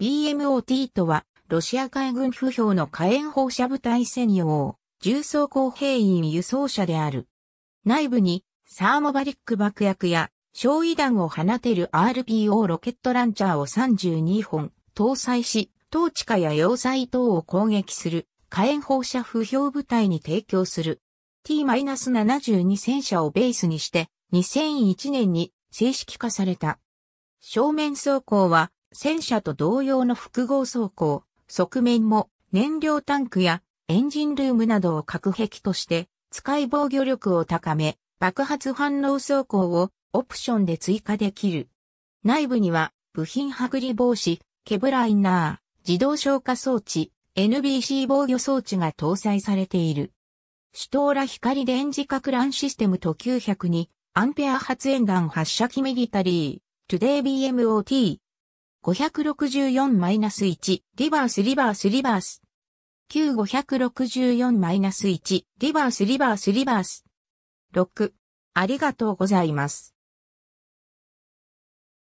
BMOT とは、ロシア海軍不評の火炎放射部隊専用、重装甲兵員輸送車である。内部に、サーモバリック爆薬や、焼夷弾を放てる RPO ロケットランチャーを32本、搭載し、ーチ下や要塞等を攻撃する、火炎放射不評部隊に提供する。T-72 戦車をベースにして、2001年に正式化された。正面装甲は、戦車と同様の複合装甲、側面も燃料タンクやエンジンルームなどを隔壁として使い防御力を高め、爆発反応装甲をオプションで追加できる。内部には部品剥離防止、ケブライナー、自動消火装置、NBC 防御装置が搭載されている。シュトーラ光電磁核乱システムと902アンペア発煙弾発射機ミリタリー、トゥデイ BMOT、564-1、リバースリバースリバース。9564-1、リバースリバースリバース。6、ありがとうございます。